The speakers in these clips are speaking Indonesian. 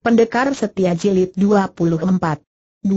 Pendekar Setia Jilid 24 24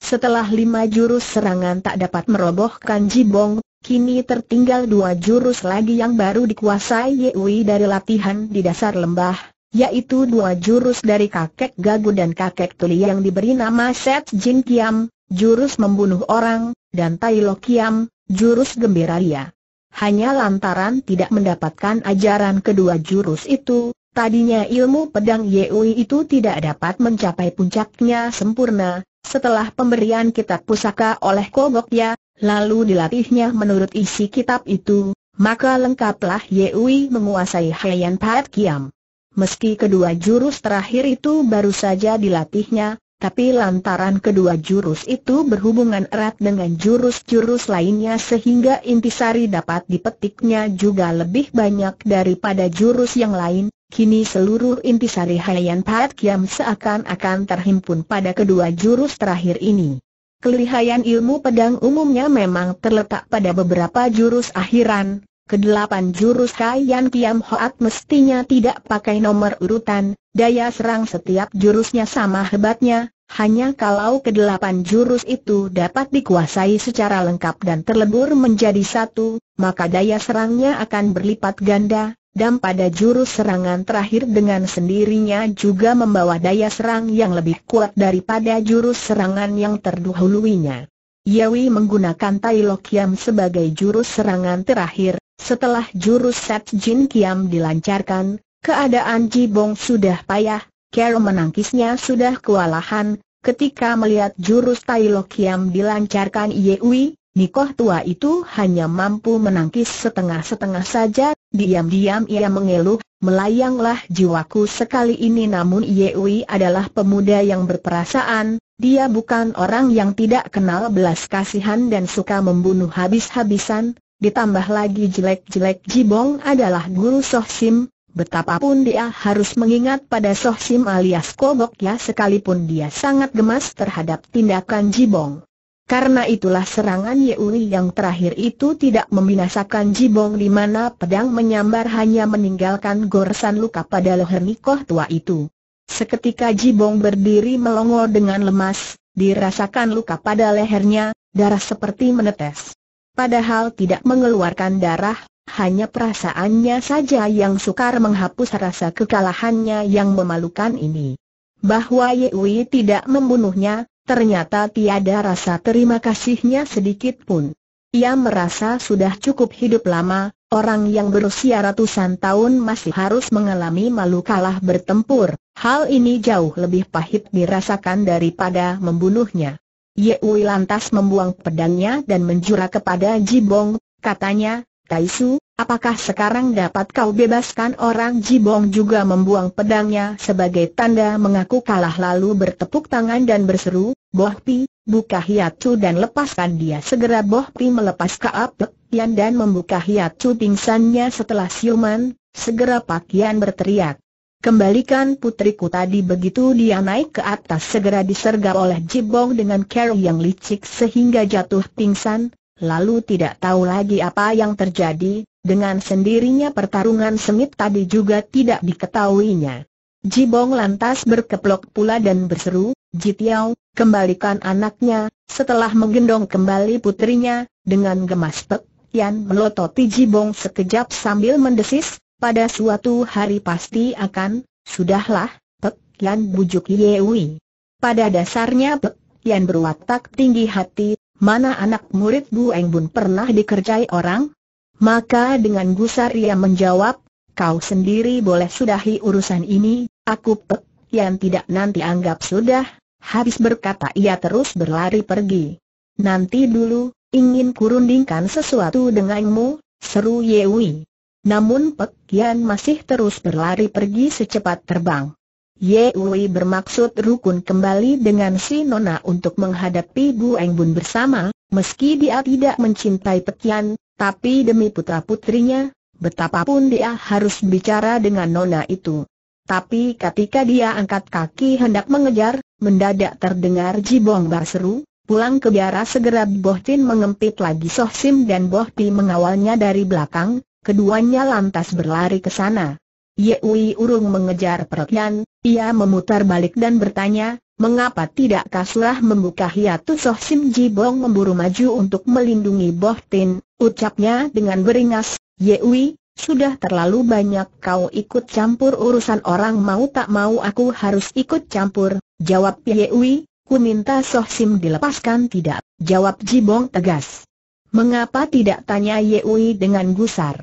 Setelah lima jurus serangan tak dapat merobohkan Jibong, kini tertinggal dua jurus lagi yang baru dikuasai Yewi dari latihan di dasar lembah, yaitu dua jurus dari kakek Gagu dan kakek Tuli yang diberi nama Set Jin Kiam, jurus membunuh orang, dan Tai Lo Kiam, jurus gembira ria. Hanya lantaran tidak mendapatkan ajaran kedua jurus itu, Tadinya ilmu pedang Yui itu tidak dapat mencapai puncaknya sempurna, setelah pemberian kitab pusaka oleh Kogokya, lalu dilatihnya menurut isi kitab itu, maka lengkaplah Yui menguasai Hayan Pat Kiam. Meski kedua jurus terakhir itu baru saja dilatihnya, tapi lantaran kedua jurus itu berhubungan erat dengan jurus-jurus lainnya sehingga intisari dapat dipetiknya juga lebih banyak daripada jurus yang lain, Kini seluruh intisari Haiyan Pat Kiam seakan-akan terhimpun pada kedua jurus terakhir ini. Kelihayan ilmu pedang umumnya memang terletak pada beberapa jurus akhiran, kedelapan jurus Haiyan Kiam Hoat mestinya tidak pakai nomor urutan, daya serang setiap jurusnya sama hebatnya, hanya kalau kedelapan jurus itu dapat dikuasai secara lengkap dan terlebur menjadi satu, maka daya serangnya akan berlipat ganda, dan pada jurus serangan terakhir dengan sendirinya juga membawa daya serang yang lebih kuat daripada jurus serangan yang terdahulunya. Yawi menggunakan Tai Lo Kiam sebagai jurus serangan terakhir, setelah jurus Set Jin Kiam dilancarkan, keadaan Ji Bong sudah payah, Kero menangkisnya sudah kewalahan, ketika melihat jurus Tai Lo Kiam dilancarkan Yewi, Nikoh tua itu hanya mampu menangkis setengah-setengah saja, diam-diam ia mengeluh, melayanglah jiwaku sekali ini namun Yewi adalah pemuda yang berperasaan, dia bukan orang yang tidak kenal belas kasihan dan suka membunuh habis-habisan, ditambah lagi jelek-jelek Jibong adalah guru Soh Sim, betapapun dia harus mengingat pada Soh Sim alias Kobok ya sekalipun dia sangat gemas terhadap tindakan Jibong. Karena itulah serangan Yeuri yang terakhir itu tidak membinasakan Jibong di mana pedang menyambar hanya meninggalkan goresan luka pada leher Nikoh tua itu. Seketika Jibong berdiri melongo dengan lemas, dirasakan luka pada lehernya, darah seperti menetes. Padahal tidak mengeluarkan darah, hanya perasaannya saja yang sukar menghapus rasa kekalahannya yang memalukan ini. Bahwa Yehui tidak membunuhnya, Ternyata tiada rasa terima kasihnya sedikit pun. Ia merasa sudah cukup hidup lama, orang yang berusia ratusan tahun masih harus mengalami malu kalah bertempur. Hal ini jauh lebih pahit dirasakan daripada membunuhnya. Ye lantas membuang pedangnya dan menjura kepada Jibong, katanya, Taisu, apakah sekarang dapat kau bebaskan orang Jibong juga membuang pedangnya sebagai tanda mengaku kalah lalu bertepuk tangan dan berseru, Boh Pi, buka hiatsu dan lepaskan dia segera Boh Pi melepas Kaap Yan dan membuka hiatsu pingsannya setelah siuman, segera Pak Yan berteriak. Kembalikan putriku tadi begitu dia naik ke atas segera disergap oleh Jibong dengan cara yang licik sehingga jatuh pingsan, lalu tidak tahu lagi apa yang terjadi, dengan sendirinya pertarungan sengit tadi juga tidak diketahuinya. Jibong lantas berkeplok pula dan berseru, Jitiao, kembalikan anaknya, setelah menggendong kembali putrinya, dengan gemas Pek Yan melototi Jibong sekejap sambil mendesis, pada suatu hari pasti akan, sudahlah, Pek Yan bujuk Yewi. Pada dasarnya Pek Yan berwatak tinggi hati, mana anak murid Bu Eng Bun pernah dikerjai orang? Maka dengan gusar ia menjawab, kau sendiri boleh sudahi urusan ini, aku pek, yang tidak nanti anggap sudah, habis berkata ia terus berlari pergi. Nanti dulu, ingin kurundingkan sesuatu denganmu, seru Yewi. Namun Pek yang masih terus berlari pergi secepat terbang. Wei bermaksud rukun kembali dengan si Nona untuk menghadapi Bu Eng Bun bersama, meski dia tidak mencintai Pekian, tapi demi putra-putrinya, betapapun dia harus bicara dengan Nona itu. Tapi ketika dia angkat kaki hendak mengejar, mendadak terdengar Jibong berseru, pulang ke biara segera Bohtin mengempit lagi Soh Sim dan Bohti mengawalnya dari belakang, keduanya lantas berlari ke sana. Ye Ui urung mengejar perutnya, ia memutar balik dan bertanya, mengapa tidak kasurah membuka hiatus Soh Sim Ji Bong memburu maju untuk melindungi Boh Tin, ucapnya dengan beringas, Ye Ui, sudah terlalu banyak kau ikut campur urusan orang mau tak mau aku harus ikut campur, jawab Ye Ui, ku minta Soh Sim dilepaskan tidak, jawab Ji Bong tegas. Mengapa tidak tanya Ye Ui dengan gusar?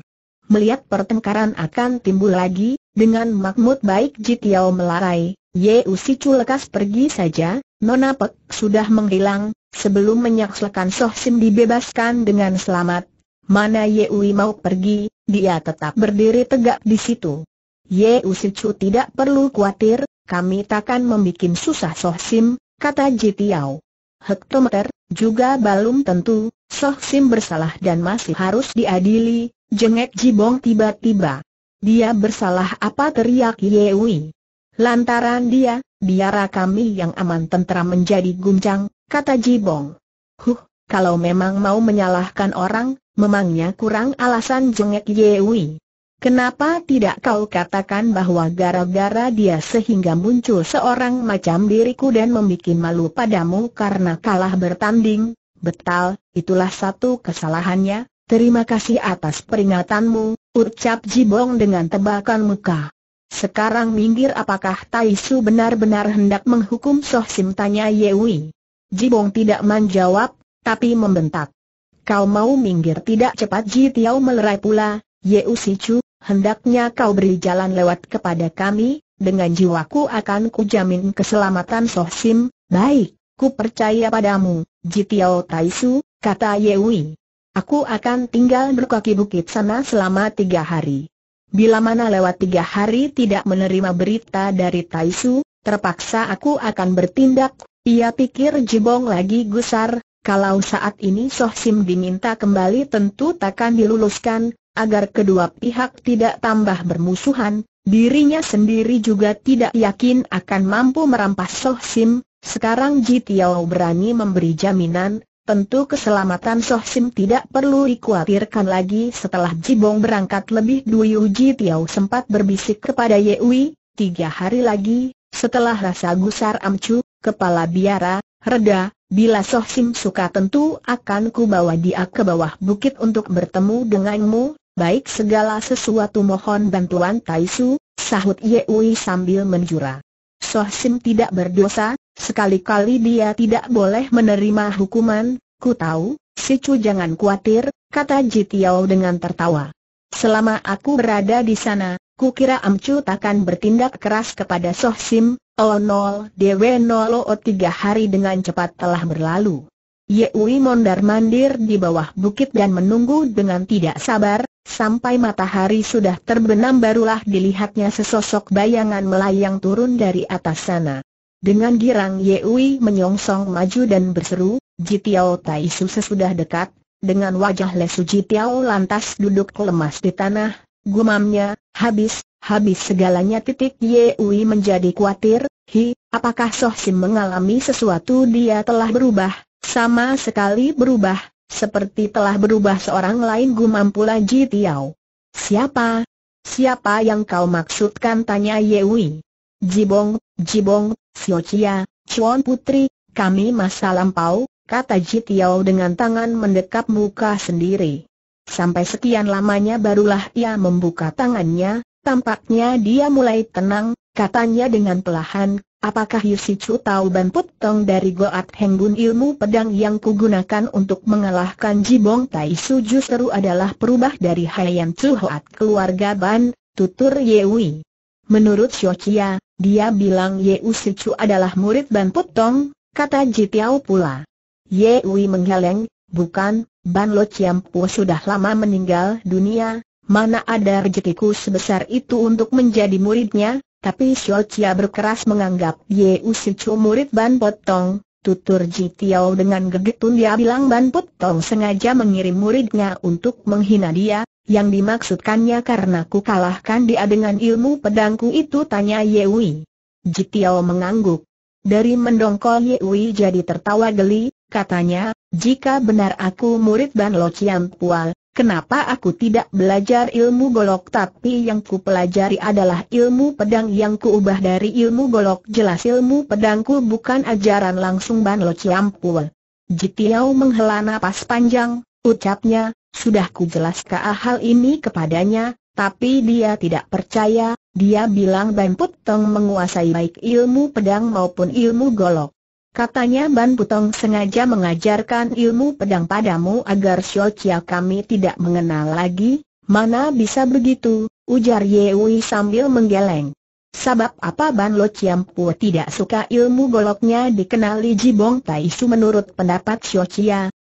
Melihat pertengkaran akan timbul lagi, dengan makmut baik Jitiao melarai, Ye Usicu lekas pergi saja, Nona Pek sudah menghilang, sebelum menyaksikan Soh Sim dibebaskan dengan selamat. Mana Ye Ui mau pergi, dia tetap berdiri tegak di situ. Ye Usicu tidak perlu khawatir, kami takkan membuat susah Soh Sim, kata Jitiao. Hektometer, juga belum tentu, Soh Sim bersalah dan masih harus diadili, Jengek Jibong tiba-tiba. Dia bersalah apa teriak Yewi. Lantaran dia, biara kami yang aman tentera menjadi guncang, kata Jibong. Huh, kalau memang mau menyalahkan orang, memangnya kurang alasan jengek Yewi. Kenapa tidak kau katakan bahwa gara-gara dia sehingga muncul seorang macam diriku dan membuat malu padamu karena kalah bertanding? Betal, itulah satu kesalahannya, Terima kasih atas peringatanmu, ucap Jibong dengan tebakan muka. Sekarang minggir apakah Tai Su benar-benar hendak menghukum Soh Sim tanya Yewi. Jibong tidak menjawab, tapi membentak. Kau mau minggir tidak cepat Ji Tiao melerai pula, Yeu Si Chu, hendaknya kau beri jalan lewat kepada kami, dengan jiwaku akan kujamin keselamatan Soh Sim, baik, ku percaya padamu, Ji Tiao Tai Su, kata Yewi. Aku akan tinggal berkaki bukit sana selama tiga hari. Bila mana lewat tiga hari tidak menerima berita dari Taisu, terpaksa aku akan bertindak. Ia pikir jebong lagi gusar, kalau saat ini Soh Sim diminta kembali tentu takkan diluluskan, agar kedua pihak tidak tambah bermusuhan, dirinya sendiri juga tidak yakin akan mampu merampas Soh Sim, sekarang Ji Tiao berani memberi jaminan, Tentu keselamatan Soh Sim tidak perlu dikhawatirkan lagi setelah Jibong berangkat lebih dulu Ji Tiao sempat berbisik kepada Ye Wei, tiga hari lagi, setelah rasa gusar Amcu, kepala biara, reda, bila Soh Sim suka tentu akan ku bawa dia ke bawah bukit untuk bertemu denganmu, baik segala sesuatu mohon bantuan Tai Su. sahut Ye Wei sambil menjura. Soh Sim tidak berdosa, Sekali-kali dia tidak boleh menerima hukuman, ku tahu, si Chu jangan khawatir, kata Jitiao dengan tertawa. Selama aku berada di sana, ku kira Am Chu takkan bertindak keras kepada Soh Sim, O0 Dewe 0 O tiga hari dengan cepat telah berlalu. Yewi mondar mandir di bawah bukit dan menunggu dengan tidak sabar, sampai matahari sudah terbenam barulah dilihatnya sesosok bayangan melayang turun dari atas sana. Dengan girang Yewi menyongsong maju dan berseru, Jitiao Tai Su sesudah dekat, dengan wajah lesu Jitiao lantas duduk lemas di tanah, gumamnya, habis, habis segalanya titik Yewi menjadi khawatir, hi, apakah Soh Sim mengalami sesuatu dia telah berubah, sama sekali berubah, seperti telah berubah seorang lain gumam pula Jitiao. Siapa? Siapa yang kau maksudkan tanya Yewi? Jibong, Jibong, Chia, Chuan Putri, kami masa lampau, kata Ji Tiao dengan tangan mendekap muka sendiri. Sampai sekian lamanya barulah ia membuka tangannya, tampaknya dia mulai tenang, katanya dengan pelahan, apakah Yusi Chu tahu Ban Put dari Goat Heng ilmu pedang yang kugunakan untuk mengalahkan Ji Bong Tai Su justru adalah perubah dari Hayam Chu Hoat keluarga Ban, tutur Ye Yewi. Menurut Xiochia, dia bilang Ye Si Sichu adalah murid Ban Put Tong, kata Tiao pula. Ye Ui menggeleng, bukan, Ban Lo Chiampu sudah lama meninggal dunia, mana ada rezekiku sebesar itu untuk menjadi muridnya, tapi Xiochia berkeras menganggap Ye Si Sichu murid Ban Put Tong, tutur Tiao dengan gegetun dia bilang Ban Put sengaja mengirim muridnya untuk menghina dia, yang dimaksudkannya karena ku kalahkan dia dengan ilmu pedangku itu tanya Yewi. Jitiao mengangguk. Dari mendongkol Yewi jadi tertawa geli, katanya, jika benar aku murid Ban Lo Chiam Pual, kenapa aku tidak belajar ilmu golok tapi yang ku pelajari adalah ilmu pedang yang ku dari ilmu golok jelas ilmu pedangku bukan ajaran langsung Ban Lo Chiam Pual. Jitiao menghela napas panjang, Ucapnya, sudah kujelaskan hal ini kepadanya, tapi dia tidak percaya, dia bilang Ban Putong menguasai baik ilmu pedang maupun ilmu golok. Katanya Ban Putong sengaja mengajarkan ilmu pedang padamu agar Xiao kami tidak mengenal lagi, mana bisa begitu, ujar Yewi sambil menggeleng. Sebab apa Ban Lo Chiam Pu tidak suka ilmu goloknya dikenali Jibong Tai Su menurut pendapat Xiao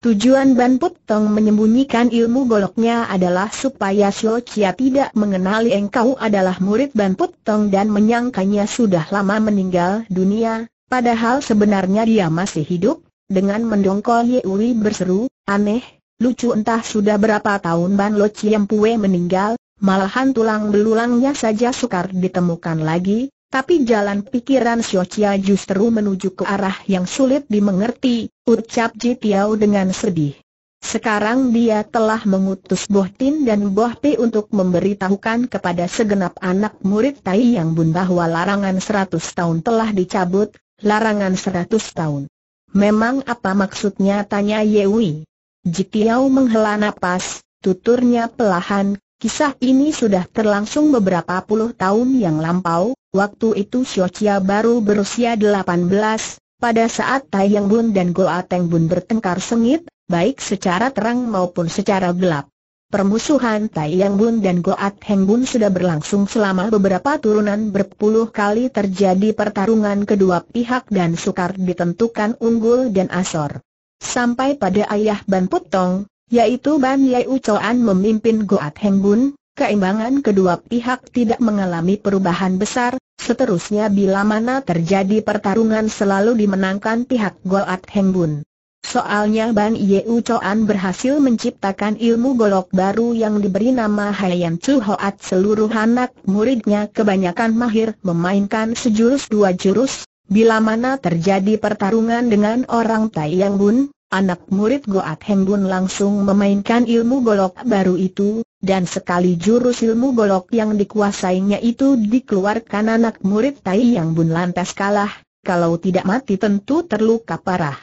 Tujuan Ban Put Tong menyembunyikan ilmu goloknya adalah supaya Xiao Chia tidak mengenali engkau adalah murid Ban Put Tong dan menyangkanya sudah lama meninggal dunia, padahal sebenarnya dia masih hidup. Dengan mendongkol Uri berseru, aneh, lucu entah sudah berapa tahun Ban Lo Chiam Pue meninggal, malahan tulang belulangnya saja sukar ditemukan lagi, tapi jalan pikiran Xiaoqia justru menuju ke arah yang sulit dimengerti, ucap Tiao dengan sedih. Sekarang dia telah mengutus Boh Tin dan Boh Pi untuk memberitahukan kepada segenap anak murid Tai Yang Bun bahwa larangan 100 tahun telah dicabut, larangan 100 tahun. Memang apa maksudnya tanya Yewi? Tiao menghela napas, tuturnya pelahan, kisah ini sudah terlangsung beberapa puluh tahun yang lampau, Waktu itu Chia baru berusia 18, pada saat Tai Yang Bun dan Goateng Teng Bun bertengkar sengit, baik secara terang maupun secara gelap. Permusuhan Tai Yang Bun dan Goateng Teng Bun sudah berlangsung selama beberapa turunan berpuluh kali terjadi pertarungan kedua pihak dan sukar ditentukan unggul dan asor. Sampai pada ayah Ban Putong, yaitu Ban Yai Ucoan memimpin Goateng Bun keimbangan kedua pihak tidak mengalami perubahan besar, seterusnya bila mana terjadi pertarungan selalu dimenangkan pihak Goat Heng Bun. Soalnya Ban Yeu Choan berhasil menciptakan ilmu golok baru yang diberi nama Haiyan Chu Hoat seluruh anak muridnya kebanyakan mahir memainkan sejurus dua jurus, bila mana terjadi pertarungan dengan orang Tai Yang Bun, Anak murid Goat Hembun langsung memainkan ilmu golok baru itu, dan sekali jurus ilmu golok yang dikuasainya itu dikeluarkan anak murid Tai Yang Bun lantas kalah, kalau tidak mati tentu terluka parah.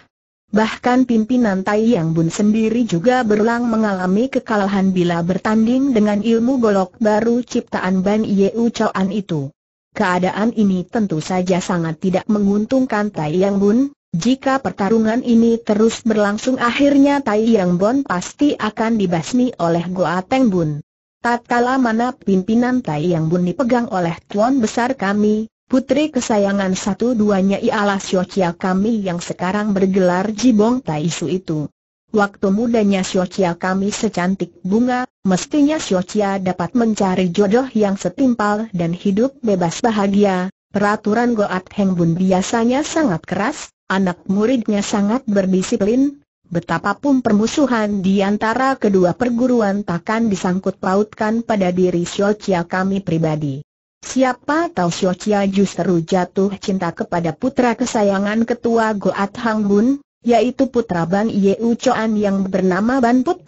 Bahkan pimpinan Tai Yang Bun sendiri juga berulang mengalami kekalahan bila bertanding dengan ilmu golok baru ciptaan Ban Yeu Choan itu. Keadaan ini tentu saja sangat tidak menguntungkan Tai Yang Bun, jika pertarungan ini terus berlangsung akhirnya Tai Yang Bon pasti akan dibasmi oleh Goa Teng Bun. Tatkala mana pimpinan Tai Yang Bun dipegang oleh tuan besar kami, putri kesayangan satu-duanya ialah Siocia kami yang sekarang bergelar Jibong Tai Su itu. Waktu mudanya Siocia kami secantik bunga, mestinya Siocia dapat mencari jodoh yang setimpal dan hidup bebas bahagia. Peraturan Goa Teng Bun biasanya sangat keras, Anak muridnya sangat berdisiplin, betapapun permusuhan di antara kedua perguruan takkan disangkut pautkan pada diri Xiaoqia kami pribadi. Siapa tahu Xiaoqia justru jatuh cinta kepada putra kesayangan ketua Goat Hang Bun, yaitu putra Bang Ye Choan yang bernama Ban Put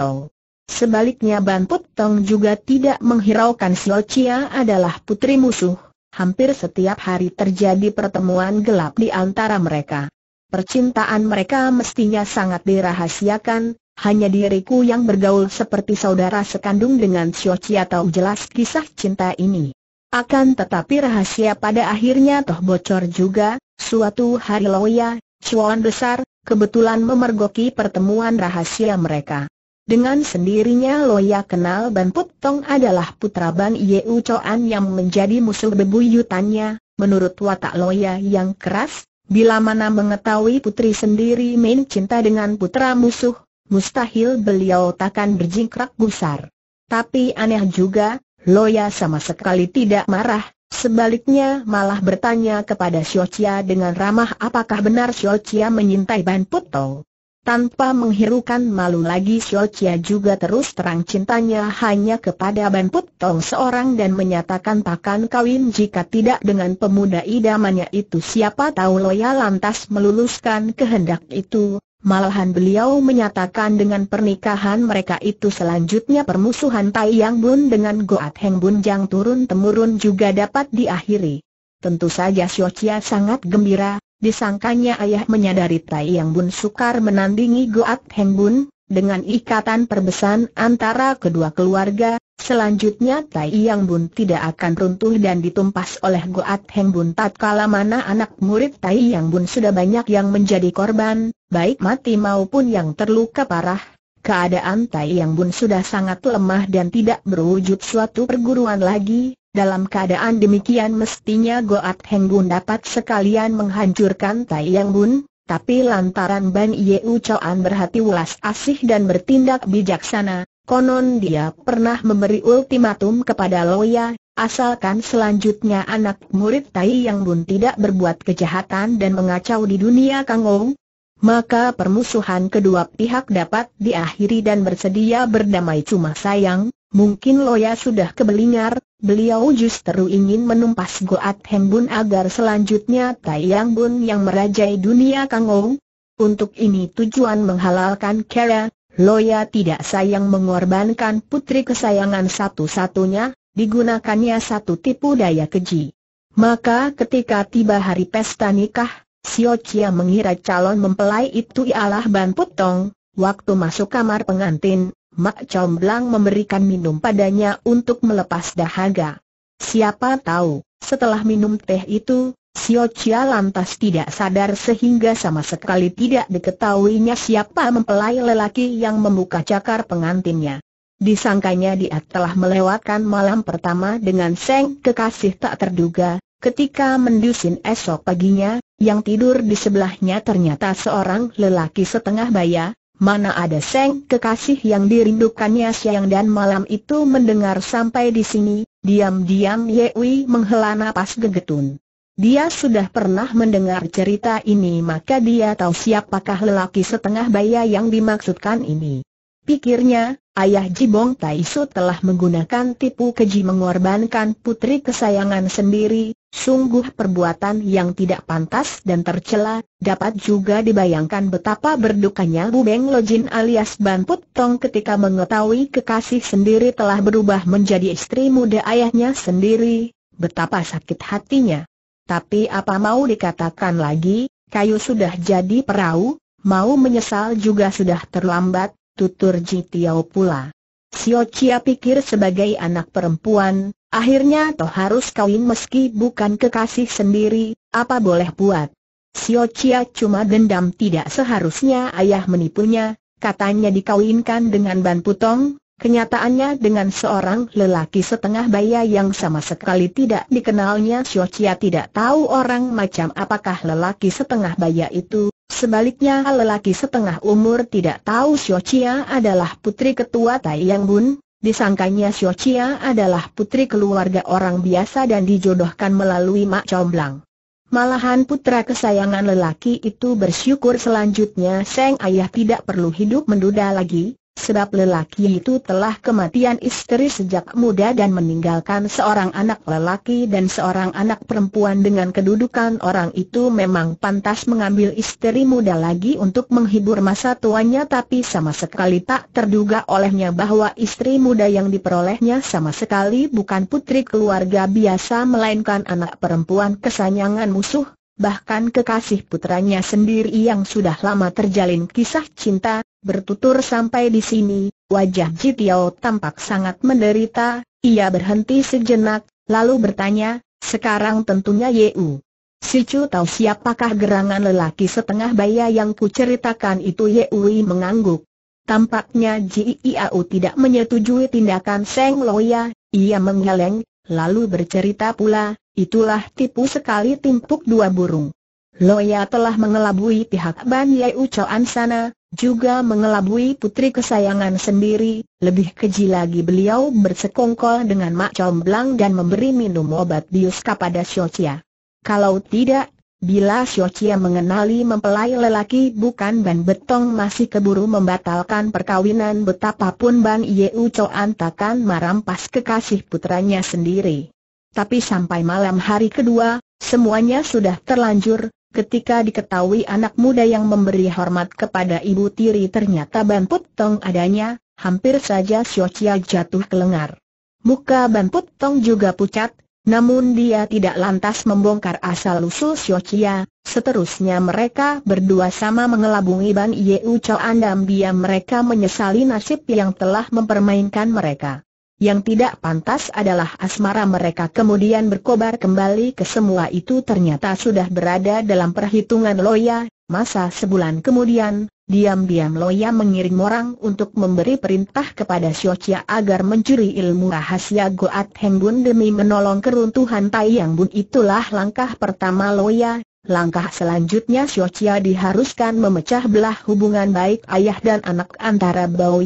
Sebaliknya Ban Put juga tidak menghiraukan Xiaoqia adalah putri musuh. Hampir setiap hari terjadi pertemuan gelap di antara mereka percintaan mereka mestinya sangat dirahasiakan, hanya diriku yang bergaul seperti saudara sekandung dengan Sioci atau jelas kisah cinta ini. Akan tetapi rahasia pada akhirnya toh bocor juga, suatu hari Loya, Chuan Besar, kebetulan memergoki pertemuan rahasia mereka. Dengan sendirinya Loya kenal Ban Put Tong adalah putra Bang Yeu Choan yang menjadi musuh bebuyutannya, menurut watak Loya yang keras, Bila mana mengetahui putri sendiri main cinta dengan putra musuh, mustahil beliau takkan berjingkrak gusar. Tapi aneh juga, Loya sama sekali tidak marah, sebaliknya malah bertanya kepada Xiao Chia dengan ramah apakah benar Xiao Chia menyintai Ban Putol. Tanpa menghirukan malu lagi Xiao Chia juga terus terang cintanya hanya kepada Ban Put Tong seorang dan menyatakan takkan kawin jika tidak dengan pemuda idamannya itu siapa tahu Loya lantas meluluskan kehendak itu, malahan beliau menyatakan dengan pernikahan mereka itu selanjutnya permusuhan Tai Yang Bun dengan Goat Heng Bun yang turun-temurun juga dapat diakhiri. Tentu saja Xiao Chia sangat gembira, Disangkanya ayah menyadari Tai Yang Bun sukar menandingi Goat Heng Bun, dengan ikatan perbesan antara kedua keluarga, selanjutnya Tai Yang Bun tidak akan runtuh dan ditumpas oleh Goat Heng Bun tatkala mana anak murid Tai Yang Bun sudah banyak yang menjadi korban, baik mati maupun yang terluka parah. Keadaan Tai Yang Bun sudah sangat lemah dan tidak berwujud suatu perguruan lagi, dalam keadaan demikian mestinya Goat Heng Bun dapat sekalian menghancurkan Tai Yang Bun, tapi lantaran Ban U Choan berhati ulas asih dan bertindak bijaksana, konon dia pernah memberi ultimatum kepada Loya, asalkan selanjutnya anak murid Tai Yang Bun tidak berbuat kejahatan dan mengacau di dunia Kang Ong, maka permusuhan kedua pihak dapat diakhiri dan bersedia berdamai cuma sayang, mungkin Loya sudah kebelingar, Beliau justru ingin menumpas Goat Hembun agar selanjutnya Tai Bun yang merajai dunia Kangou. Untuk ini tujuan menghalalkan Kera, Loya tidak sayang mengorbankan putri kesayangan satu-satunya, digunakannya satu tipu daya keji. Maka ketika tiba hari pesta nikah, Sio Chia mengira calon mempelai itu ialah Ban Putong, waktu masuk kamar pengantin, Mak Comblang memberikan minum padanya untuk melepas dahaga. Siapa tahu, setelah minum teh itu, Sio Chia lantas tidak sadar sehingga sama sekali tidak diketahuinya siapa mempelai lelaki yang membuka cakar pengantinnya. Disangkanya dia telah melewatkan malam pertama dengan seng kekasih tak terduga, ketika mendusin esok paginya, yang tidur di sebelahnya ternyata seorang lelaki setengah baya, Mana ada Seng kekasih yang dirindukannya siang dan malam itu mendengar sampai di sini, diam-diam Ye Wei menghela nafas gegetun. Dia sudah pernah mendengar cerita ini maka dia tahu siapakah lelaki setengah baya yang dimaksudkan ini. Pikirnya, ayah Jibong Taisu telah menggunakan tipu keji mengorbankan putri kesayangan sendiri, Sungguh perbuatan yang tidak pantas dan tercela, dapat juga dibayangkan betapa berdukanya Bu Bubeng Lojin alias Ban Put Tong ketika mengetahui kekasih sendiri telah berubah menjadi istri muda ayahnya sendiri, betapa sakit hatinya. Tapi apa mau dikatakan lagi, kayu sudah jadi perahu, mau menyesal juga sudah terlambat, tutur Ji Tiao pula. Sio Chia pikir sebagai anak perempuan, akhirnya toh harus kawin meski bukan kekasih sendiri, apa boleh buat. Sio Chia cuma dendam tidak seharusnya ayah menipunya, katanya dikawinkan dengan Ban Putong, kenyataannya dengan seorang lelaki setengah baya yang sama sekali tidak dikenalnya Sio Chia tidak tahu orang macam apakah lelaki setengah baya itu, Sebaliknya lelaki setengah umur tidak tahu Xiao Chia adalah putri ketua Tai Yang Bun, disangkanya Xiao Chia adalah putri keluarga orang biasa dan dijodohkan melalui Mak Comblang. Malahan putra kesayangan lelaki itu bersyukur selanjutnya Seng Ayah tidak perlu hidup menduda lagi, Sebab lelaki itu telah kematian istri sejak muda dan meninggalkan seorang anak lelaki dan seorang anak perempuan dengan kedudukan orang itu memang pantas mengambil istri muda lagi untuk menghibur masa tuanya tapi sama sekali tak terduga olehnya bahwa istri muda yang diperolehnya sama sekali bukan putri keluarga biasa melainkan anak perempuan kesayangan musuh bahkan kekasih putranya sendiri yang sudah lama terjalin kisah cinta, Bertutur sampai di sini, wajah Jitiao tampak sangat menderita, ia berhenti sejenak, lalu bertanya, sekarang tentunya Yeu. Si Chu tahu siapakah gerangan lelaki setengah baya yang kuceritakan itu Yeui mengangguk. Tampaknya Jiao tidak menyetujui tindakan Seng Loya, ia menggeleng, lalu bercerita pula, itulah tipu sekali timpuk dua burung. Loya telah mengelabui pihak Ban Yai Ucoan sana, juga mengelabui putri kesayangan sendiri, lebih keji lagi beliau bersekongkol dengan Mak Comblang dan memberi minum obat bius kepada Shochia. Kalau tidak, bila Shochia mengenali mempelai lelaki bukan Ban Betong masih keburu membatalkan perkawinan betapapun Ban Yeu Coan takkan merampas kekasih putranya sendiri. Tapi sampai malam hari kedua, semuanya sudah terlanjur, ketika diketahui anak muda yang memberi hormat kepada ibu tiri ternyata Ban Put Tong adanya, hampir saja Xiao Chia jatuh kelengar. Muka Ban Put Tong juga pucat, namun dia tidak lantas membongkar asal-usul Xiao Chia, seterusnya mereka berdua sama mengelabungi Ban Yeu Chau Andam dia mereka menyesali nasib yang telah mempermainkan mereka. Yang tidak pantas adalah asmara mereka kemudian berkobar kembali ke semua itu ternyata sudah berada dalam perhitungan Loya, masa sebulan kemudian, diam-diam Loya mengirim orang untuk memberi perintah kepada Xiochia agar mencuri ilmu rahasia Goat Hengbun demi menolong keruntuhan Tai Yang Bun itulah langkah pertama Loya, Langkah selanjutnya Chia diharuskan memecah belah hubungan baik ayah dan anak antara Bao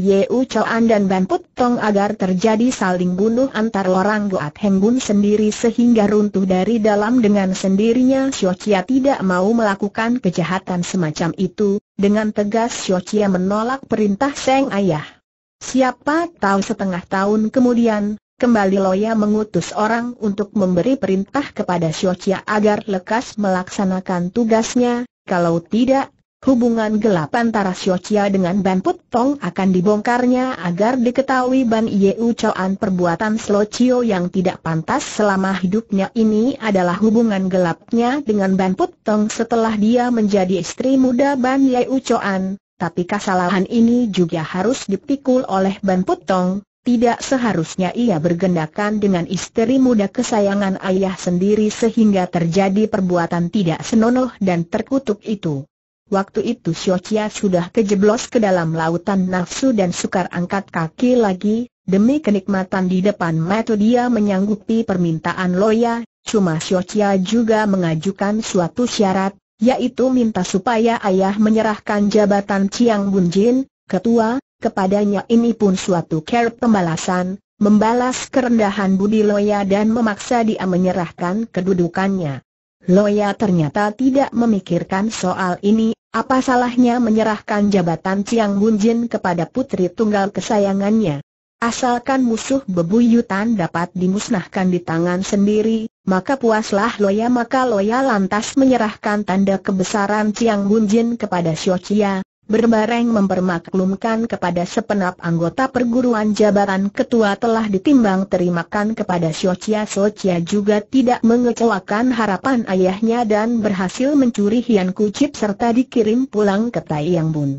Chao An dan Ban Put Tong agar terjadi saling bunuh antar orang Goat Heng Bun sendiri sehingga runtuh dari dalam dengan sendirinya Chia tidak mau melakukan kejahatan semacam itu, dengan tegas Chia menolak perintah Seng Ayah. Siapa tahu setengah tahun kemudian, Kembali Loya mengutus orang untuk memberi perintah kepada Xiochia agar lekas melaksanakan tugasnya, kalau tidak, hubungan gelap antara Xiochia dengan Ban Put akan dibongkarnya agar diketahui Ban Yeu Chuan perbuatan Slochio yang tidak pantas selama hidupnya ini adalah hubungan gelapnya dengan Ban Put setelah dia menjadi istri muda Ban Yeu Chuan. tapi kesalahan ini juga harus dipikul oleh Ban Putong, tidak seharusnya ia bergendakan dengan istri muda kesayangan ayah sendiri sehingga terjadi perbuatan tidak senonoh dan terkutuk itu. Waktu itu Xiochia sudah kejeblos ke dalam lautan nafsu dan sukar angkat kaki lagi, demi kenikmatan di depan mata dia menyanggupi permintaan Loya, cuma Xiochia juga mengajukan suatu syarat, yaitu minta supaya ayah menyerahkan jabatan Chiang Bunjin, ketua, kepadanya ini pun suatu kerap pembalasan, membalas kerendahan budi Loya dan memaksa dia menyerahkan kedudukannya. Loya ternyata tidak memikirkan soal ini, apa salahnya menyerahkan jabatan Ciang Bunjin kepada putri tunggal kesayangannya. Asalkan musuh bebuyutan dapat dimusnahkan di tangan sendiri, maka puaslah Loya maka Loya lantas menyerahkan tanda kebesaran Ciang Bunjin kepada Xiao Chia, berbareng mempermaklumkan kepada sepenap anggota perguruan jabatan ketua telah ditimbang terimakan kepada Siocia Siocia juga tidak mengecewakan harapan ayahnya dan berhasil mencuri Hian Kucip serta dikirim pulang ke Tai Yang Bun.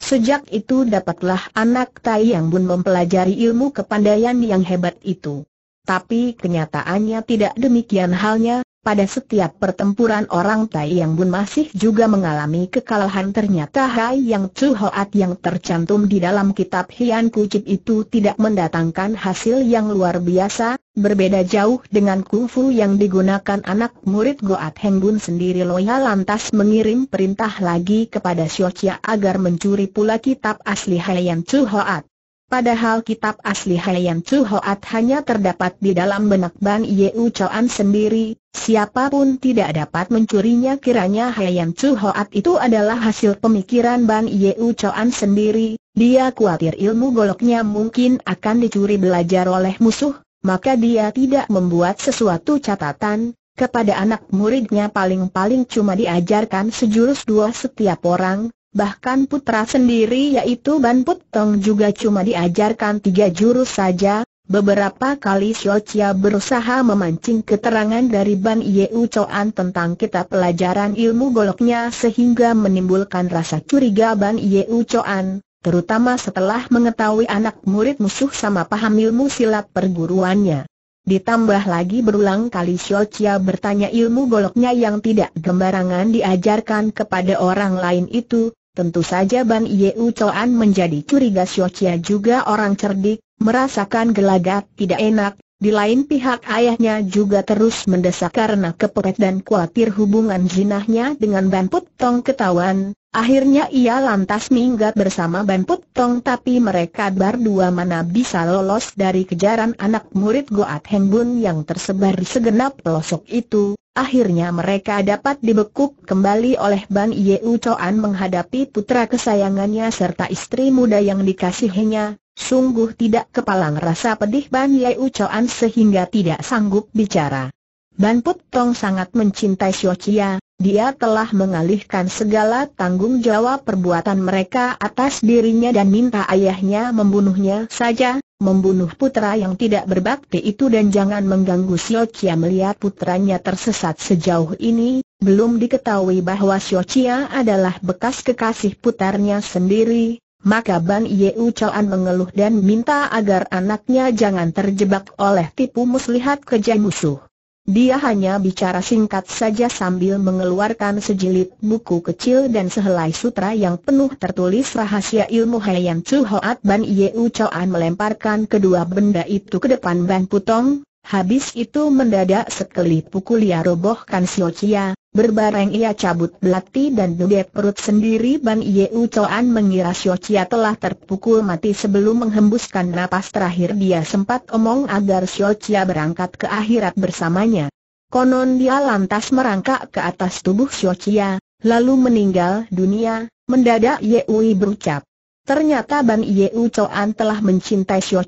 Sejak itu dapatlah anak Tai Yang Bun mempelajari ilmu kepandaian yang hebat itu. Tapi kenyataannya tidak demikian halnya, pada setiap pertempuran orang Tai Yang Bun masih juga mengalami kekalahan ternyata Hai Yang Chu Hoat yang tercantum di dalam kitab Hian Kucip itu tidak mendatangkan hasil yang luar biasa, berbeda jauh dengan kungfu yang digunakan anak murid Goat Heng Bun sendiri Loya lantas mengirim perintah lagi kepada Xiao Chia agar mencuri pula kitab asli Hai Yang Chu Hoat. Padahal kitab asli Hayam Chu Hoat hanya terdapat di dalam benak Ban Yeu Choan sendiri, siapapun tidak dapat mencurinya kiranya Hayam Chu Hoat itu adalah hasil pemikiran Ban Yeu Choan sendiri, dia khawatir ilmu goloknya mungkin akan dicuri belajar oleh musuh, maka dia tidak membuat sesuatu catatan, kepada anak muridnya paling-paling cuma diajarkan sejurus dua setiap orang, Bahkan putra sendiri yaitu Ban Put Tong juga cuma diajarkan tiga jurus saja. Beberapa kali Xiao Chia berusaha memancing keterangan dari Ban U Choan tentang kitab pelajaran ilmu goloknya sehingga menimbulkan rasa curiga Ban U Choan, terutama setelah mengetahui anak murid musuh sama paham ilmu silat perguruannya. Ditambah lagi berulang kali Xiao Chia bertanya ilmu goloknya yang tidak gembarangan diajarkan kepada orang lain itu, tentu saja Ban Yeu Choan menjadi curiga Xiao Chia juga orang cerdik, merasakan gelagat tidak enak, di lain pihak ayahnya juga terus mendesak karena kepepet dan khawatir hubungan jinahnya dengan Ban Putong ketahuan, Akhirnya ia lantas minggat bersama Ban Putong, tapi mereka berdua mana bisa lolos dari kejaran anak murid Goat Heng Bun yang tersebar di segenap pelosok itu. Akhirnya mereka dapat dibekuk kembali oleh Ban Yeu Choan menghadapi putra kesayangannya serta istri muda yang dikasihinya, Sungguh tidak kepalang rasa pedih Ban Yai Ucoan sehingga tidak sanggup bicara. Ban Put Tong sangat mencintai Xiao Chia, dia telah mengalihkan segala tanggung jawab perbuatan mereka atas dirinya dan minta ayahnya membunuhnya saja, membunuh putra yang tidak berbakti itu dan jangan mengganggu Xiao Chia melihat putranya tersesat sejauh ini, belum diketahui bahwa Xiao Chia adalah bekas kekasih putarnya sendiri, maka Ban Yeu Chuan mengeluh dan minta agar anaknya jangan terjebak oleh tipu muslihat kejam musuh. Dia hanya bicara singkat saja sambil mengeluarkan sejilid buku kecil dan sehelai sutra yang penuh tertulis rahasia ilmu Hayam Chu Hoat Ban Yeu Chuan melemparkan kedua benda itu ke depan Ban Putong, Habis itu mendadak sekelip pukul ia robohkan Sio Chia, berbareng ia cabut belati dan dudet perut sendiri Ban Yeu Choan mengira Sio Chia telah terpukul mati sebelum menghembuskan napas terakhir dia sempat omong agar Sio Chia berangkat ke akhirat bersamanya. Konon dia lantas merangkak ke atas tubuh Sio Chia, lalu meninggal dunia, mendadak Ui berucap. Ternyata Ban Yeu Choan telah mencintai Sio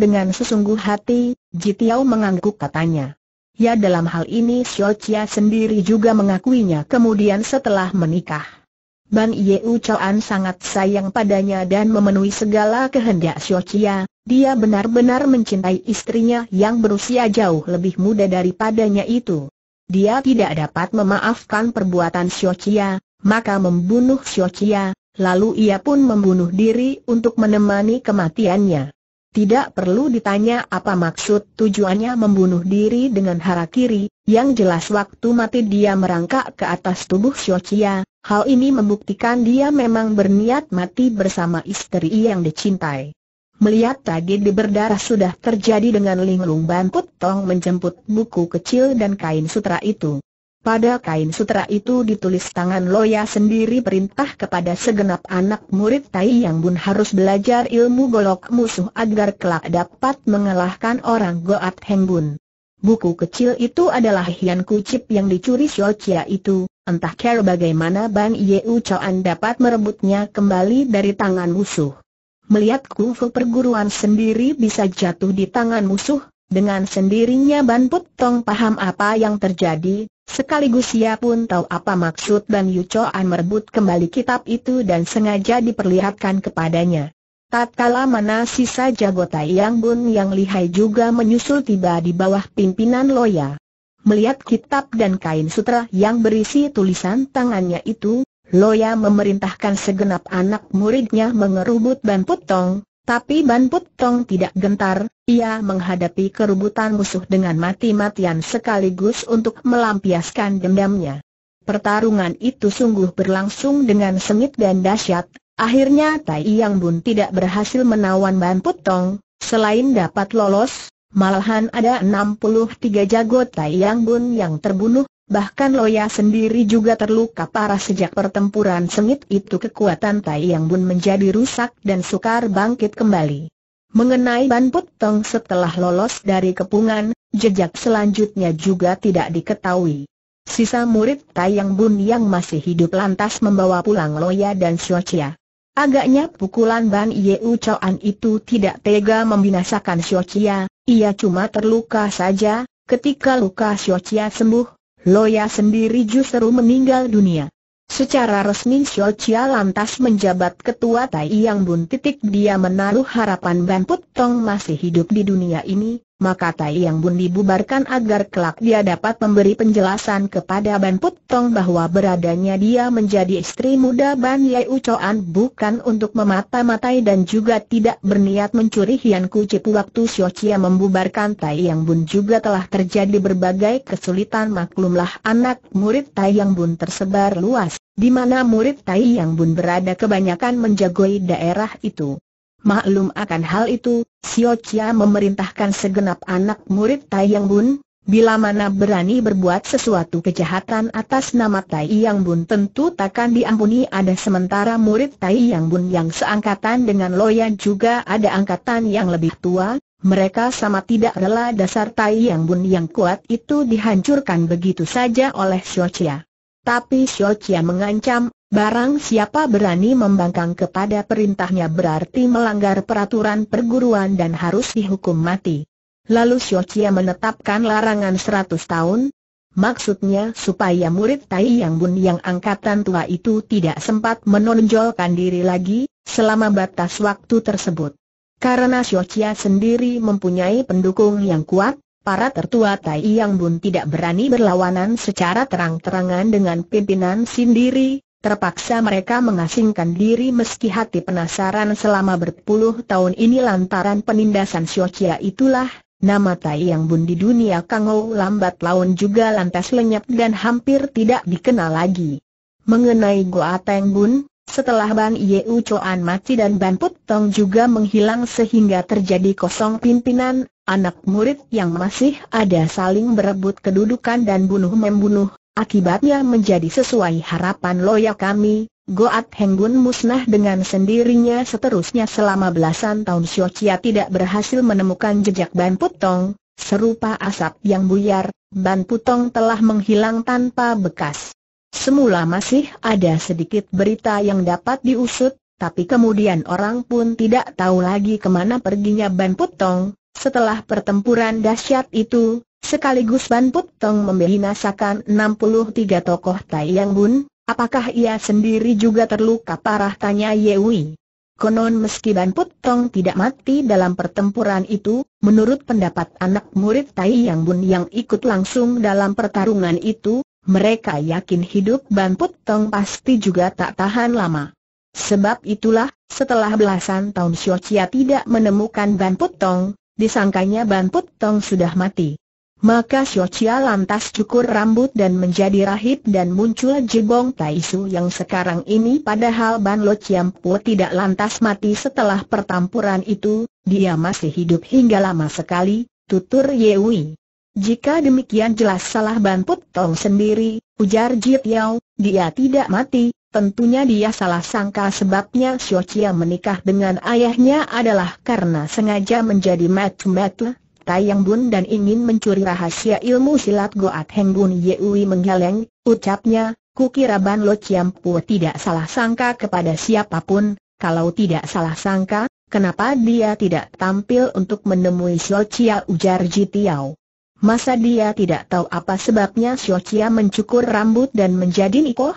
dengan sesungguh hati, Jitiao mengangguk katanya. Ya dalam hal ini Xiao Chia sendiri juga mengakuinya kemudian setelah menikah. Ban Yeu Chuan sangat sayang padanya dan memenuhi segala kehendak Xiao Chia, dia benar-benar mencintai istrinya yang berusia jauh lebih muda daripadanya itu. Dia tidak dapat memaafkan perbuatan Xiao Chia, maka membunuh Xiao Chia, lalu ia pun membunuh diri untuk menemani kematiannya. Tidak perlu ditanya apa maksud tujuannya membunuh diri dengan harakiri, yang jelas waktu mati dia merangkak ke atas tubuh Shochia, hal ini membuktikan dia memang berniat mati bersama istri yang dicintai. Melihat tragedi berdarah sudah terjadi dengan linglung bantut tong menjemput buku kecil dan kain sutra itu. Pada kain sutra itu ditulis tangan Loya sendiri perintah kepada segenap anak murid Tai Yang Bun harus belajar ilmu golok musuh agar kelak dapat mengalahkan orang Goat Heng Bun. Buku kecil itu adalah Hian Kucip yang dicuri Xiao Chia itu, entah kira bagaimana Bang Yeu Chuan dapat merebutnya kembali dari tangan musuh. Melihat kungfu perguruan sendiri bisa jatuh di tangan musuh, dengan sendirinya Ban Put Tong paham apa yang terjadi, Sekaligus ia pun tahu apa maksud Ban Yu Choan merebut kembali kitab itu dan sengaja diperlihatkan kepadanya. Tatkala mana sisa jago Yang Bun yang lihai juga menyusul tiba di bawah pimpinan Loya. Melihat kitab dan kain sutra yang berisi tulisan tangannya itu, Loya memerintahkan segenap anak muridnya mengerubut Ban Putong, tapi Ban Put Tong tidak gentar, ia menghadapi kerubutan musuh dengan mati-matian sekaligus untuk melampiaskan dendamnya. Pertarungan itu sungguh berlangsung dengan sengit dan dahsyat. Akhirnya Tai Yang Bun tidak berhasil menawan Ban Put Tong, selain dapat lolos, malahan ada 63 jago Tai Yang Bun yang terbunuh Bahkan Loya sendiri juga terluka parah sejak pertempuran sengit itu kekuatan Tai Yang Bun menjadi rusak dan sukar bangkit kembali. Mengenai Ban Put Tong setelah lolos dari kepungan, jejak selanjutnya juga tidak diketahui. Sisa murid Tai Yang Bun yang masih hidup lantas membawa pulang Loya dan Chia. Agaknya pukulan Ban Yeu itu tidak tega membinasakan Chia, ia cuma terluka saja, ketika luka Chia sembuh, Loya sendiri justru meninggal dunia. Secara resmi Xiao Chia lantas menjabat ketua Tai Yang Bun titik dia menaruh harapan Ban Put masih hidup di dunia ini, maka Tai Yang Bun dibubarkan agar kelak dia dapat memberi penjelasan kepada Ban Put bahwa beradanya dia menjadi istri muda Ban Yai Ucoan bukan untuk memata-matai dan juga tidak berniat mencuri Hian Kucip waktu Xiao Chia membubarkan Tai Yang Bun juga telah terjadi berbagai kesulitan maklumlah anak murid Tai Yang Bun tersebar luas, di mana murid Tai Yang Bun berada kebanyakan menjagoi daerah itu. Maklum akan hal itu, Sio Chia memerintahkan segenap anak murid Tai Yang Bun, bila mana berani berbuat sesuatu kejahatan atas nama Tai Yang Bun tentu takkan diampuni ada sementara murid Tai Yang Bun yang seangkatan dengan Loyan juga ada angkatan yang lebih tua, mereka sama tidak rela dasar Tai Yang Bun yang kuat itu dihancurkan begitu saja oleh Sio Chia. Tapi Xiao Chia mengancam, Barang siapa berani membangkang kepada perintahnya berarti melanggar peraturan perguruan dan harus dihukum mati. Lalu Xiochia menetapkan larangan 100 tahun, maksudnya supaya murid Tai Yang Bun yang angkatan tua itu tidak sempat menonjolkan diri lagi, selama batas waktu tersebut. Karena Xiochia sendiri mempunyai pendukung yang kuat, para tertua Tai Yang Bun tidak berani berlawanan secara terang-terangan dengan pimpinan sendiri, Terpaksa mereka mengasingkan diri meski hati penasaran selama berpuluh tahun ini lantaran penindasan Xiaoqia itulah, nama Tai Yang Bun di dunia Kangou lambat laun juga lantas lenyap dan hampir tidak dikenal lagi. Mengenai Goa Teng Bun, setelah Ban Yeu Choan mati dan Ban Put Tong juga menghilang sehingga terjadi kosong pimpinan, anak murid yang masih ada saling berebut kedudukan dan bunuh-membunuh, Akibatnya menjadi sesuai harapan loya kami, Goat Henggun musnah dengan sendirinya seterusnya selama belasan tahun Chia tidak berhasil menemukan jejak Ban Putong, serupa asap yang buyar, Ban Putong telah menghilang tanpa bekas. Semula masih ada sedikit berita yang dapat diusut, tapi kemudian orang pun tidak tahu lagi kemana perginya Ban Putong, setelah pertempuran dahsyat itu, Sekaligus Ban Put Tong membinasakan 63 tokoh Tai Yang Bun, apakah ia sendiri juga terluka parah tanya Yewi. Konon meski Ban Put Tong tidak mati dalam pertempuran itu, menurut pendapat anak murid Tai Yang Bun yang ikut langsung dalam pertarungan itu, mereka yakin hidup Ban Put Tong pasti juga tak tahan lama. Sebab itulah, setelah belasan tahun Xiao Chia tidak menemukan Ban Put Tong, disangkanya Ban Put Tong sudah mati. Maka Xiaochia lantas cukur rambut dan menjadi rahib dan muncul Jebong Taisu yang sekarang ini padahal Ban Lo Chiampu tidak lantas mati setelah pertempuran itu, dia masih hidup hingga lama sekali, tutur Ye Wei. Jika demikian jelas salah Ban Put Tong sendiri, ujar Jit Yao, dia tidak mati, tentunya dia salah sangka sebabnya Xiaochia menikah dengan ayahnya adalah karena sengaja menjadi matematik. Tai Yang Bun dan ingin mencuri rahasia ilmu silat Goat Heng Bun Yewi menggeleng, ucapnya, Ku kira Ban Lo Chiam Pu tidak salah sangka kepada siapapun, kalau tidak salah sangka, kenapa dia tidak tampil untuk menemui Xiao Chia ujar Jitiao. Masa dia tidak tahu apa sebabnya Xiao Chia mencukur rambut dan menjadi nikoh?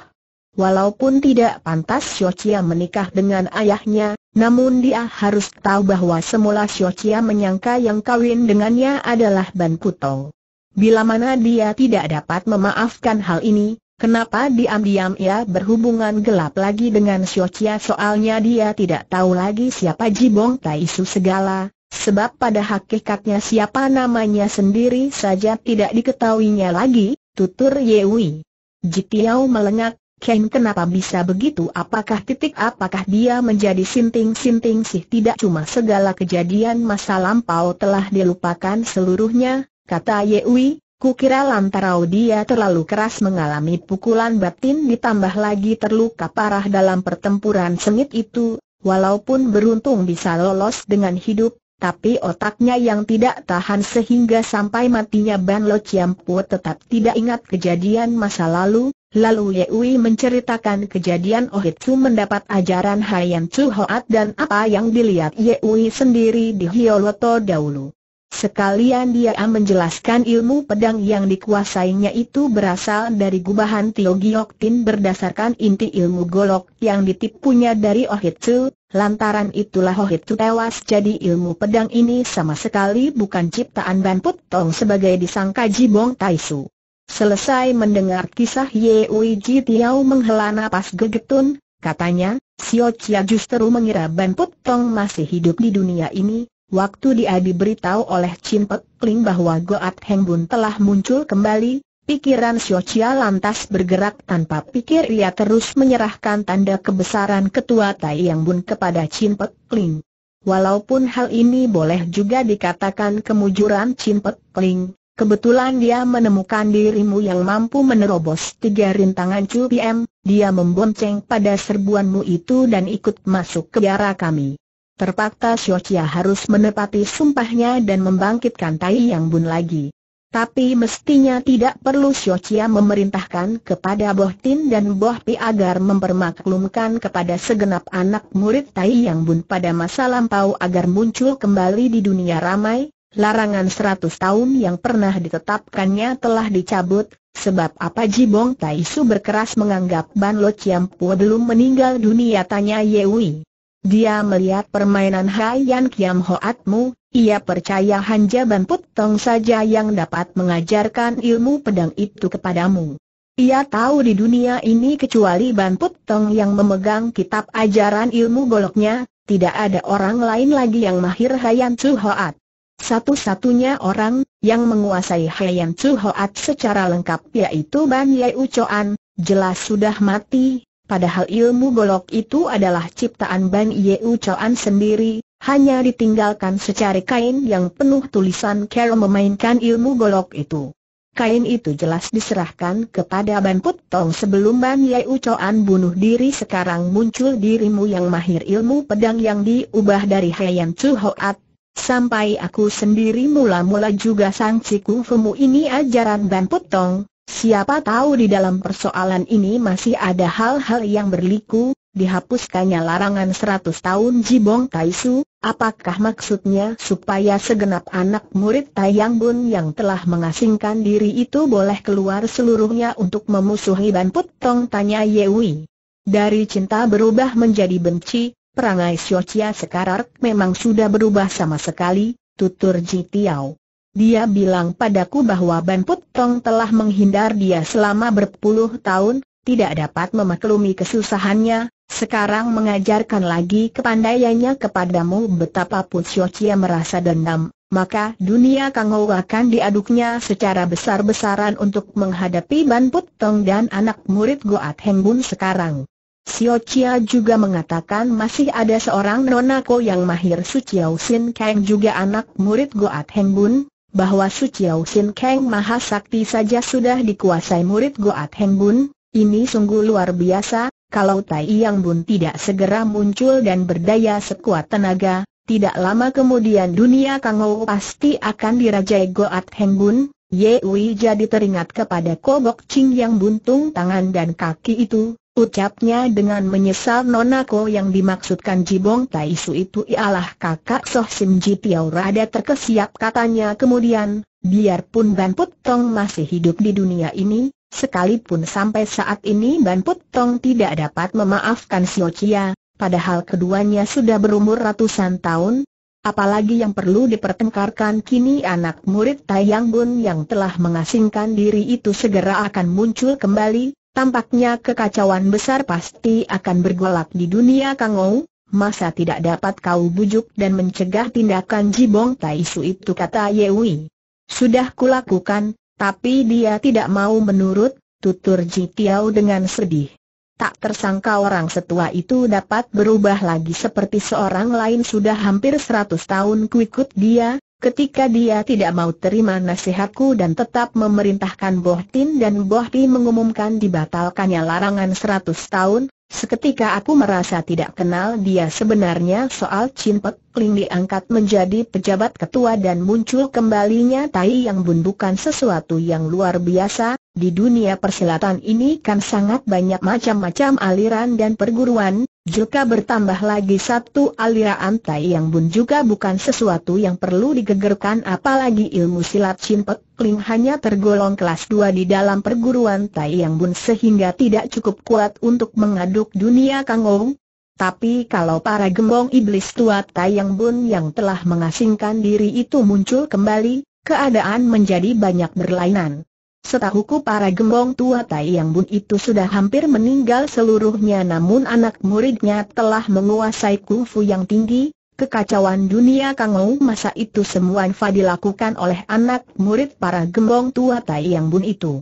Walaupun tidak pantas Xiao Chia menikah dengan ayahnya, namun dia harus tahu bahwa semula Xiaoqia menyangka yang kawin dengannya adalah Ban Putong. Bila mana dia tidak dapat memaafkan hal ini, kenapa diam-diam ia berhubungan gelap lagi dengan Xiaoqia soalnya dia tidak tahu lagi siapa Jibong Taisu segala, sebab pada hakikatnya siapa namanya sendiri saja tidak diketahuinya lagi, tutur Yewi. Jitiao melengak, Ken kenapa bisa begitu apakah titik apakah dia menjadi sinting-sinting sih tidak cuma segala kejadian masa lampau telah dilupakan seluruhnya, kata Yewi, kira lantarau dia terlalu keras mengalami pukulan batin ditambah lagi terluka parah dalam pertempuran sengit itu, walaupun beruntung bisa lolos dengan hidup, tapi otaknya yang tidak tahan sehingga sampai matinya Ban Lo Chiampu tetap tidak ingat kejadian masa lalu, lalu Ye Ui menceritakan kejadian Oh Su mendapat ajaran Haiyan Chu Hoat dan apa yang dilihat Ye Ui sendiri di Hioloto dahulu. Sekalian dia menjelaskan ilmu pedang yang dikuasainya itu berasal dari gubahan Tio Giok Tin berdasarkan inti ilmu golok yang ditipunya dari Oh Su, Lantaran itulah itu tewas jadi ilmu pedang ini sama sekali bukan ciptaan Ban Put Tong sebagai disangka Jibong Taisu. Selesai mendengar kisah Ye Ui Ji Tiao menghela napas gegetun, katanya, Sio Chia justru mengira Ban Put Tong masih hidup di dunia ini, waktu dia diberitahu oleh Chin Pek Ling bahwa Goat Heng Bun telah muncul kembali, Pikiran Xiaoqia lantas bergerak tanpa pikir ia terus menyerahkan tanda kebesaran ketua Tai Yang Bun kepada Chin Pek Ling. Walaupun hal ini boleh juga dikatakan kemujuran Chin Pek Ling, kebetulan dia menemukan dirimu yang mampu menerobos tiga rintangan Chu PM, dia membonceng pada serbuanmu itu dan ikut masuk ke biara kami. Terpaksa Xiaoqia harus menepati sumpahnya dan membangkitkan Tai Yang Bun lagi. Tapi mestinya tidak perlu Xiochia memerintahkan kepada Boh Tin dan Boh Pi agar mempermaklumkan kepada segenap anak murid Tai Yang Bun pada masa lampau agar muncul kembali di dunia ramai, larangan seratus tahun yang pernah ditetapkannya telah dicabut, sebab apa Ji Bong Tai Su berkeras menganggap Ban Lo Chiam Pua belum meninggal dunia tanya Yewi. Dia melihat permainan Haiyan Kiam Hoatmu, ia percaya hanya Jaban Put Tong saja yang dapat mengajarkan ilmu pedang itu kepadamu. Ia tahu di dunia ini kecuali Ban Put Tong yang memegang kitab ajaran ilmu goloknya, tidak ada orang lain lagi yang mahir Hayan Chu Hoat. Satu-satunya orang yang menguasai Hayan Chu Hoat secara lengkap yaitu Ban Yai Ucoan, jelas sudah mati, Padahal ilmu golok itu adalah ciptaan Ban Yeu Chuan sendiri, hanya ditinggalkan secara kain yang penuh tulisan Kero memainkan ilmu golok itu. Kain itu jelas diserahkan kepada Ban Putong sebelum Ban Yeu Chuan bunuh diri sekarang muncul dirimu yang mahir ilmu pedang yang diubah dari Heian Chu Hoat. Sampai aku sendiri mula-mula juga sangsi kungfumu ini ajaran Ban Putong. Siapa tahu di dalam persoalan ini masih ada hal-hal yang berliku, dihapuskannya larangan seratus tahun Jibong Taisu, apakah maksudnya supaya segenap anak murid Tayang Bun yang telah mengasingkan diri itu boleh keluar seluruhnya untuk memusuhi Ban Put Tong tanya Yewi. Dari cinta berubah menjadi benci, perangai Xiao Chia sekarang memang sudah berubah sama sekali, tutur Ji Tiao. Dia bilang padaku bahwa Ban Putong telah menghindar dia selama berpuluh tahun, tidak dapat memaklumi kesusahannya, sekarang mengajarkan lagi kepandaiannya kepadamu betapa Xiao Siochia merasa dendam, maka dunia Kangou akan diaduknya secara besar-besaran untuk menghadapi Ban Putong dan anak murid Goat Heng Bun sekarang. Siochia juga mengatakan masih ada seorang nonako yang mahir Su Chiao Sin Kang juga anak murid Goat Heng Bun, bahwa Suciao Sin Kang Maha Sakti saja sudah dikuasai murid Goat Heng Bun, ini sungguh luar biasa, kalau Tai Yang Bun tidak segera muncul dan berdaya sekuat tenaga, tidak lama kemudian dunia Kangou pasti akan dirajai Goat Heng Bun, Ye Wei jadi teringat kepada Kobok Ching yang buntung tangan dan kaki itu, Ucapnya dengan menyesal nonako yang dimaksudkan Jibong Taisu itu ialah kakak Soh Sim Ji Tiau. rada terkesiap katanya kemudian, biarpun Ban Put Tong masih hidup di dunia ini, sekalipun sampai saat ini Ban Put Tong tidak dapat memaafkan Sio Chia, padahal keduanya sudah berumur ratusan tahun, Apalagi yang perlu dipertengkarkan kini anak murid Yang Bun yang telah mengasingkan diri itu segera akan muncul kembali, Tampaknya kekacauan besar pasti akan bergolak di dunia Kangou, masa tidak dapat kau bujuk dan mencegah tindakan Jibong Taisu itu kata Yewi. Sudah kulakukan, tapi dia tidak mau menurut, tutur Ji Tiao dengan sedih. Tak tersangka orang setua itu dapat berubah lagi seperti seorang lain sudah hampir seratus tahun kuikut dia, Ketika dia tidak mau terima nasihatku dan tetap memerintahkan Boh Tin dan Boh Pi mengumumkan dibatalkannya larangan seratus tahun, Seketika aku merasa tidak kenal dia sebenarnya soal Chin Pek Ling diangkat menjadi pejabat ketua dan muncul kembalinya Tai Yang Bun bukan sesuatu yang luar biasa, di dunia persilatan ini kan sangat banyak macam-macam aliran dan perguruan, juga bertambah lagi satu aliran Tai Yang Bun juga bukan sesuatu yang perlu digegerkan apalagi ilmu silat Chin Pek Kling hanya tergolong kelas 2 di dalam perguruan Tai Yang Bun sehingga tidak cukup kuat untuk mengaduk dunia Kang Ong. Tapi kalau para gembong iblis tua Tai Yang Bun yang telah mengasingkan diri itu muncul kembali, keadaan menjadi banyak berlainan. Setahuku para gembong tua Tai Yang Bun itu sudah hampir meninggal seluruhnya namun anak muridnya telah menguasai kungfu yang tinggi, Kekacauan dunia kangau masa itu semua Fa dilakukan oleh anak murid para gembong tua Tai Yang Bun itu.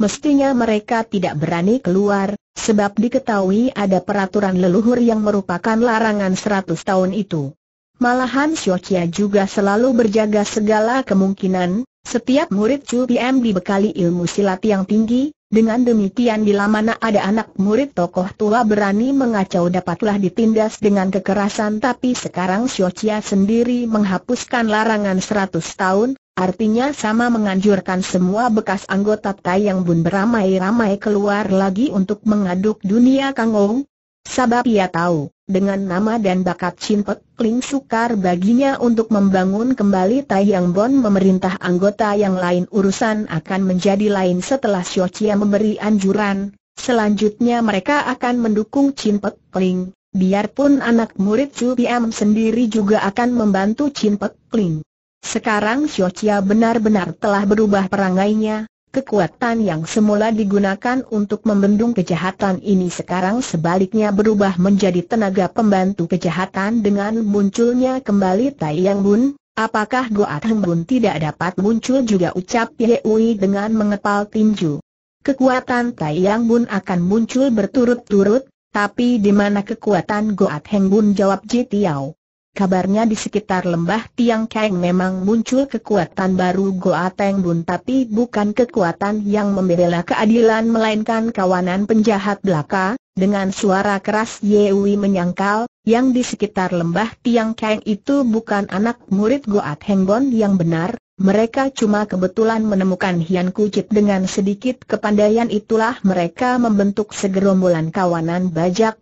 Mestinya mereka tidak berani keluar, sebab diketahui ada peraturan leluhur yang merupakan larangan seratus tahun itu. Malahan Qia juga selalu berjaga segala kemungkinan, setiap murid Chu Piem dibekali ilmu silat yang tinggi, dengan demikian bila mana ada anak murid tokoh tua berani mengacau dapatlah ditindas dengan kekerasan tapi sekarang Xiochia sendiri menghapuskan larangan seratus tahun, artinya sama menganjurkan semua bekas anggota yang Bun beramai-ramai keluar lagi untuk mengaduk dunia Kangong. Sebab ia tahu, dengan nama dan bakat Chin Pek Ling sukar baginya untuk membangun kembali Tai Yang Bon memerintah anggota yang lain urusan akan menjadi lain setelah Xiao Chia memberi anjuran, selanjutnya mereka akan mendukung Chin Pek Ling, biarpun anak murid Chu Piam sendiri juga akan membantu Chin Pek Ling. Sekarang Xiao Chia benar-benar telah berubah perangainya, Kekuatan yang semula digunakan untuk membendung kejahatan ini sekarang sebaliknya berubah menjadi tenaga pembantu kejahatan dengan munculnya kembali Tai Yang Bun. Apakah Goat ah Heng Bun tidak dapat muncul juga ucap Ye Yehui dengan mengepal tinju? Kekuatan Tai Yang Bun akan muncul berturut-turut, tapi di mana kekuatan Goat ah Heng Bun jawab Ji Tiao? kabarnya di sekitar lembah Tiang Keng memang muncul kekuatan baru Goa Teng Bun tapi bukan kekuatan yang membela keadilan melainkan kawanan penjahat belaka, dengan suara keras Yewi menyangkal, yang di sekitar lembah Tiang Keng itu bukan anak murid Goa Teng Bun yang benar, mereka cuma kebetulan menemukan Hian Kucit dengan sedikit kepandaian itulah mereka membentuk segerombolan kawanan bajak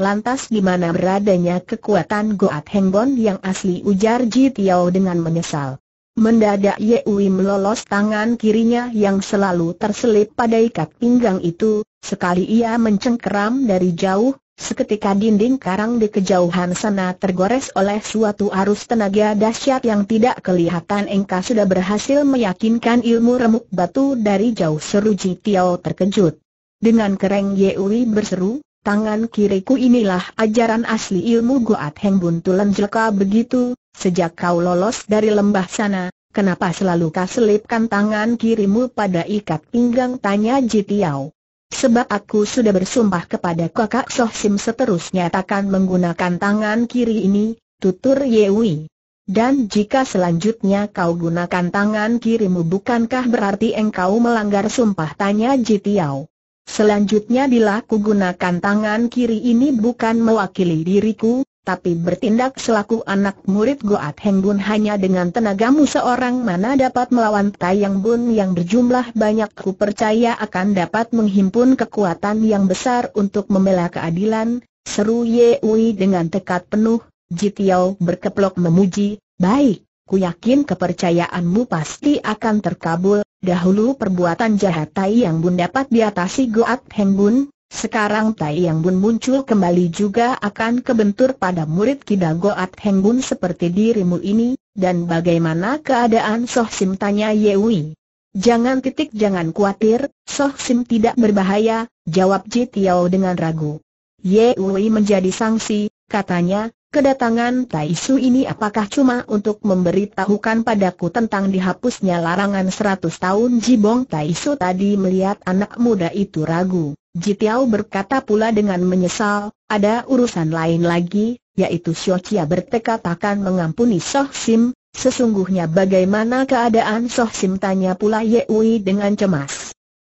Lantas di mana beradanya kekuatan Goat Hengbon yang asli ujar Ji Tiao dengan menyesal. Mendadak Ye Ui melolos tangan kirinya yang selalu terselip pada ikat pinggang itu, sekali ia mencengkeram dari jauh, seketika dinding karang di kejauhan sana tergores oleh suatu arus tenaga dahsyat yang tidak kelihatan Engka sudah berhasil meyakinkan ilmu remuk batu dari jauh seru Ji Tiao terkejut. Dengan kereng Ye Ui berseru, tangan kiriku inilah ajaran asli ilmu Goat Heng Buntulan Jelka begitu, sejak kau lolos dari lembah sana, kenapa selalu kau selipkan tangan kirimu pada ikat pinggang tanya Jitiao. Sebab aku sudah bersumpah kepada kakak Soh Sim seterusnya takkan menggunakan tangan kiri ini, tutur Yewi. Dan jika selanjutnya kau gunakan tangan kirimu bukankah berarti engkau melanggar sumpah tanya Jitiao. Selanjutnya bila ku gunakan tangan kiri ini bukan mewakili diriku, tapi bertindak selaku anak murid Goat Heng hanya dengan tenagamu seorang mana dapat melawan Tayang Bun yang berjumlah banyak ku percaya akan dapat menghimpun kekuatan yang besar untuk membela keadilan, seru Ye Ui dengan tekad penuh, Jitiao berkeplok memuji, baik, ku yakin kepercayaanmu pasti akan terkabul, dahulu perbuatan jahat Tai Yang Bun dapat diatasi Goat Heng Bun, sekarang Tai Yang Bun muncul kembali juga akan kebentur pada murid Kida Goat Heng Bun seperti dirimu ini, dan bagaimana keadaan Soh Sim tanya Yewi. Jangan titik jangan khawatir, Soh Sim tidak berbahaya, jawab Ji Tiao dengan ragu. Yewi menjadi sangsi, katanya, Kedatangan Taisu ini apakah cuma untuk memberitahukan padaku tentang dihapusnya larangan seratus tahun Jibong Taisu tadi melihat anak muda itu ragu. Jitiao berkata pula dengan menyesal, ada urusan lain lagi, yaitu Xiao Chia bertekad akan mengampuni Soh Sim, sesungguhnya bagaimana keadaan Soh Sim tanya pula Ye Yehui dengan cemas.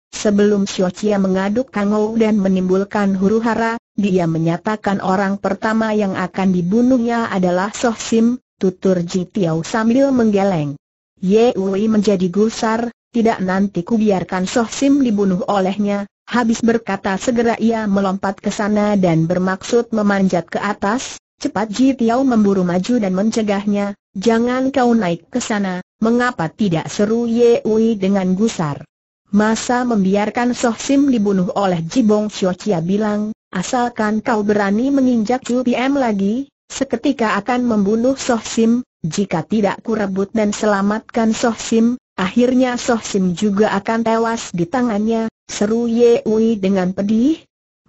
Sebelum Xiao Xiaoqia mengaduk Kangou dan menimbulkan huru hara, dia menyatakan orang pertama yang akan dibunuhnya adalah Soh Sim, tutur Ji Tiao sambil menggeleng. Ye Wei menjadi gusar, tidak nanti ku biarkan Soh Sim dibunuh olehnya, habis berkata segera ia melompat ke sana dan bermaksud memanjat ke atas, cepat Ji Tiao memburu maju dan mencegahnya, jangan kau naik ke sana, mengapa tidak seru Ye Wei dengan gusar. Masa membiarkan Soh Sim dibunuh oleh Jibong Chia bilang, asalkan kau berani menginjak UPM lagi, seketika akan membunuh Soh Sim, jika tidak kurebut dan selamatkan Soh Sim, akhirnya Soh Sim juga akan tewas di tangannya, seru Ye Ui dengan pedih.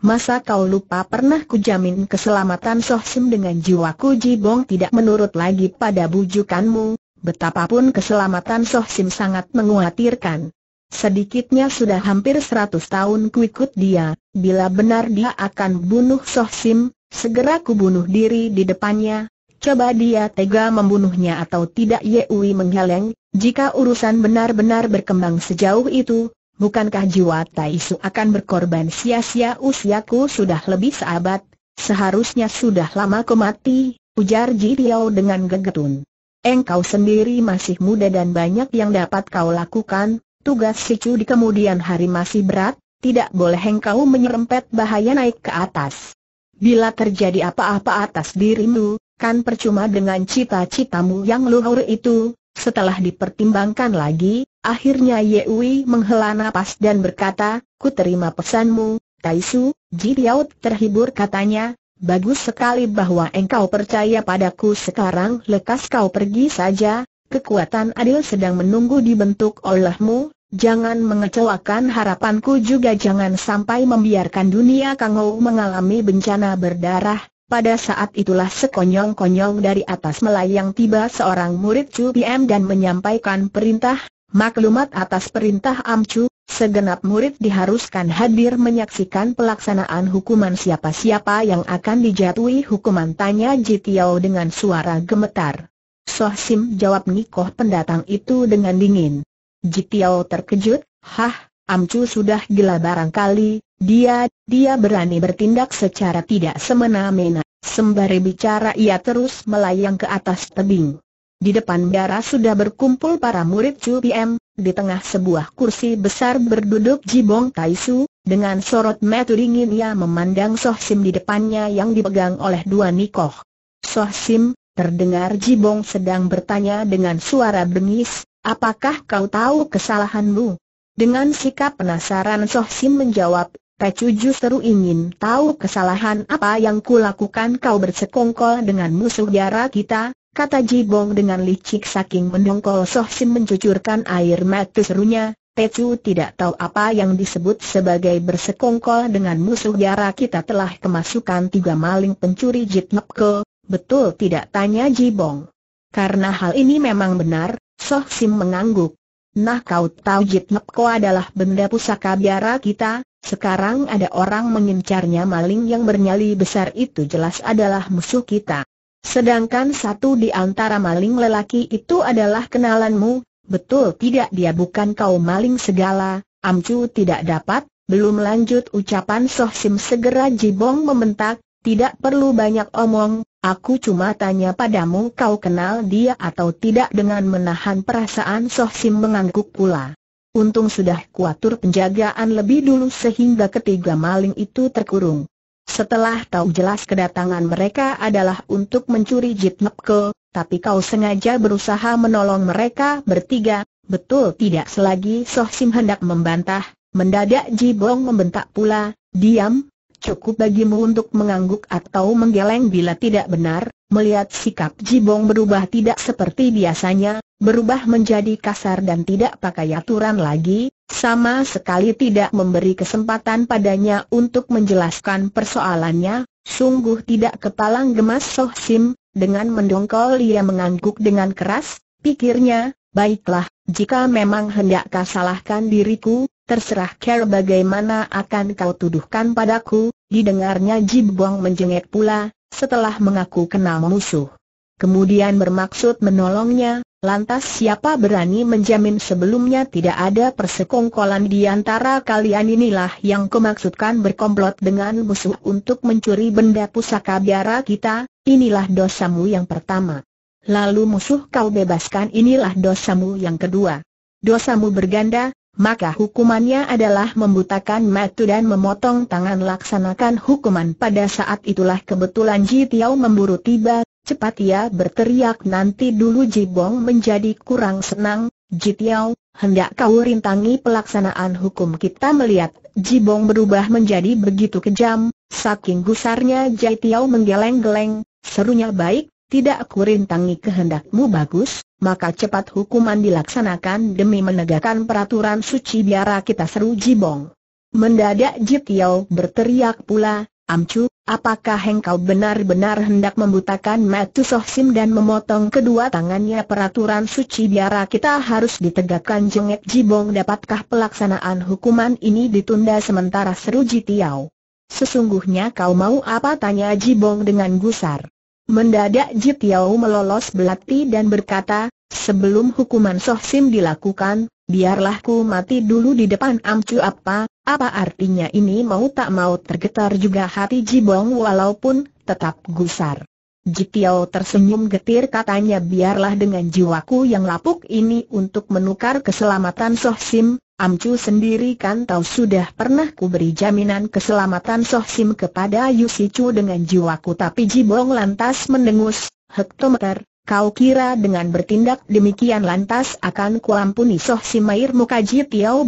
Masa kau lupa pernah kujamin keselamatan Soh Sim dengan jiwaku Jibong tidak menurut lagi pada bujukanmu, betapapun keselamatan Soh Sim sangat menguatirkan. Sedikitnya sudah hampir seratus tahun ku dia, bila benar dia akan bunuh Soh Sim, segera kubunuh diri di depannya, coba dia tega membunuhnya atau tidak Yewi menggeleng, jika urusan benar-benar berkembang sejauh itu, bukankah jiwa Taisu akan berkorban sia-sia usiaku sudah lebih seabad, seharusnya sudah lama ku mati, ujar Ji dengan gegetun. Engkau sendiri masih muda dan banyak yang dapat kau lakukan, Tugas si Cu di kemudian hari masih berat, tidak boleh engkau menyerempet bahaya naik ke atas. Bila terjadi apa-apa atas dirimu, kan percuma dengan cita-citamu yang luhur itu, setelah dipertimbangkan lagi, akhirnya Ye Wei menghela nafas dan berkata, ku terima pesanmu, Taisu, Ji Liaut terhibur katanya, bagus sekali bahwa engkau percaya padaku sekarang lekas kau pergi saja, Kekuatan adil sedang menunggu dibentuk olehmu, jangan mengecewakan harapanku juga jangan sampai membiarkan dunia Kangou mengalami bencana berdarah. Pada saat itulah sekonyong-konyong dari atas melayang tiba seorang murid Chu PM dan menyampaikan perintah, maklumat atas perintah Amcu, Segenap murid diharuskan hadir menyaksikan pelaksanaan hukuman siapa-siapa yang akan dijatuhi hukuman tanya Jitiao dengan suara gemetar. Soh Sim jawab Nikoh pendatang itu dengan dingin. Jitiao terkejut, hah, Amcu sudah gila barangkali, dia, dia berani bertindak secara tidak semena-mena. Sembari bicara ia terus melayang ke atas tebing. Di depan biara sudah berkumpul para murid Chu PM, di tengah sebuah kursi besar berduduk Jibong Taisu, dengan sorot mata dingin ia memandang Soh Sim di depannya yang dipegang oleh dua nikoh. Soh Sim, Terdengar Jibong sedang bertanya dengan suara bengis, apakah kau tahu kesalahanmu? Dengan sikap penasaran Soh Sim menjawab, Pecu justru ingin tahu kesalahan apa yang kulakukan kau bersekongkol dengan musuh darah kita, kata Jibong dengan licik saking mendongkol Soh Sim mencucurkan air mata serunya, Pecu tidak tahu apa yang disebut sebagai bersekongkol dengan musuh darah kita telah kemasukan tiga maling pencuri ke. Betul tidak tanya Jibong. Karena hal ini memang benar, Soh Sim mengangguk. Nah kau tahu Ko adalah benda pusaka biara kita, sekarang ada orang mengincarnya maling yang bernyali besar itu jelas adalah musuh kita. Sedangkan satu di antara maling lelaki itu adalah kenalanmu, betul tidak dia bukan kau maling segala, Amcu tidak dapat, belum lanjut ucapan Soh Sim segera Jibong membentak, tidak perlu banyak omong, Aku cuma tanya padamu kau kenal dia atau tidak dengan menahan perasaan Soh Sim mengangguk pula. Untung sudah kuatur penjagaan lebih dulu sehingga ketiga maling itu terkurung. Setelah tahu jelas kedatangan mereka adalah untuk mencuri Jit Nepke, tapi kau sengaja berusaha menolong mereka bertiga, betul tidak selagi Soh Sim hendak membantah, mendadak Jibong membentak pula, diam, cukup bagimu untuk mengangguk atau menggeleng bila tidak benar, melihat sikap Jibong berubah tidak seperti biasanya, berubah menjadi kasar dan tidak pakai aturan lagi, sama sekali tidak memberi kesempatan padanya untuk menjelaskan persoalannya, sungguh tidak kepalang gemas Soh Sim, dengan mendongkol ia mengangguk dengan keras, pikirnya, baiklah, jika memang hendakkah salahkan diriku, terserah care bagaimana akan kau tuduhkan padaku, didengarnya Jib Buang menjengek pula, setelah mengaku kenal musuh. Kemudian bermaksud menolongnya, lantas siapa berani menjamin sebelumnya tidak ada persekongkolan di antara kalian inilah yang kemaksudkan berkomplot dengan musuh untuk mencuri benda pusaka biara kita, inilah dosamu yang pertama. Lalu musuh kau bebaskan inilah dosamu yang kedua. Dosamu berganda, maka hukumannya adalah membutakan mata dan memotong tangan laksanakan hukuman pada saat itulah kebetulan Ji Tiao memburu tiba, cepat ia berteriak nanti dulu Ji Bong menjadi kurang senang, Ji Tiao, hendak kau rintangi pelaksanaan hukum kita melihat Ji Bong berubah menjadi begitu kejam, saking gusarnya Ji Tiao menggeleng-geleng, serunya baik, tidak kurintangi kehendakmu bagus, maka cepat hukuman dilaksanakan demi menegakkan peraturan suci biara kita seru Jibong. Mendadak Jip berteriak pula, Amcu, apakah engkau benar-benar hendak membutakan Matu Soh Sim dan memotong kedua tangannya peraturan suci biara kita harus ditegakkan jengek Jibong dapatkah pelaksanaan hukuman ini ditunda sementara seru Jitiao. Sesungguhnya kau mau apa tanya Jibong dengan gusar. Mendadak Jit Yao melolos belati dan berkata, sebelum hukuman Soh Sim dilakukan, biarlah ku mati dulu di depan Am apa, apa artinya ini mau tak mau tergetar juga hati Jibong walaupun tetap gusar. Jitiao tersenyum getir katanya biarlah dengan jiwaku yang lapuk ini untuk menukar keselamatan Soh Sim, Amcu sendiri kan tahu sudah pernah ku beri jaminan keselamatan Soh Sim kepada Yu dengan jiwaku tapi Jibong lantas mendengus, hektometer, kau kira dengan bertindak demikian lantas akan kuampuni Soh Sim air muka Jitiao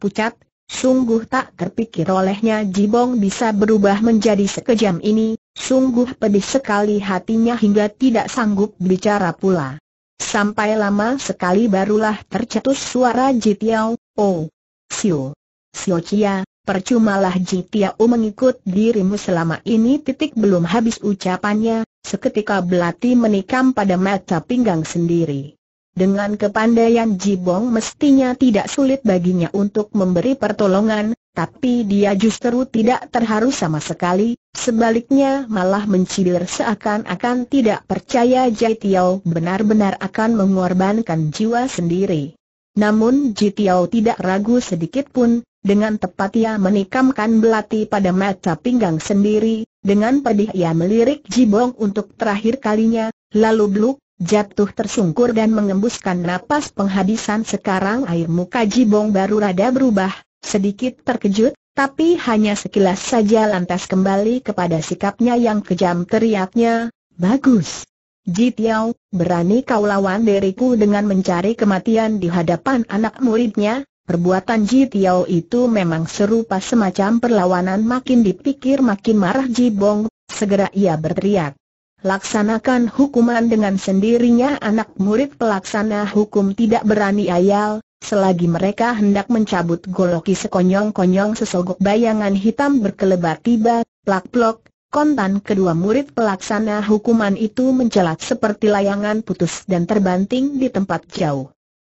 pucat, Sungguh tak terpikir olehnya Jibong bisa berubah menjadi sekejam ini, sungguh pedih sekali hatinya hingga tidak sanggup bicara pula. Sampai lama sekali barulah tercetus suara Jitiao, Oh, Xiu, Xiu Chia, percumalah Tiau mengikut dirimu selama ini titik belum habis ucapannya, seketika belati menikam pada mata pinggang sendiri. Dengan kepandaian Bong mestinya tidak sulit baginya untuk memberi pertolongan, tapi dia justru tidak terharu sama sekali, sebaliknya malah mencibir seakan-akan tidak percaya Jai Tiao benar-benar akan mengorbankan jiwa sendiri. Namun Jitiao tidak ragu sedikit pun, dengan tepat ia menikamkan belati pada mata pinggang sendiri, dengan pedih ia melirik Jibong untuk terakhir kalinya, lalu bluk, jatuh tersungkur dan mengembuskan napas penghabisan sekarang air muka Jibong baru rada berubah, sedikit terkejut, tapi hanya sekilas saja lantas kembali kepada sikapnya yang kejam teriaknya, bagus. Ji Tiao, berani kau lawan diriku dengan mencari kematian di hadapan anak muridnya, perbuatan Ji Tiao itu memang serupa semacam perlawanan makin dipikir makin marah Ji Bong, segera ia berteriak. Laksanakan hukuman dengan sendirinya anak murid pelaksana hukum tidak berani ayal, Selagi mereka hendak mencabut goloki sekonyong-konyong sesogok bayangan hitam berkelebat tiba, plak-plok, Kontan kedua murid pelaksana hukuman itu mencelat seperti layangan putus dan terbanting di tempat jauh.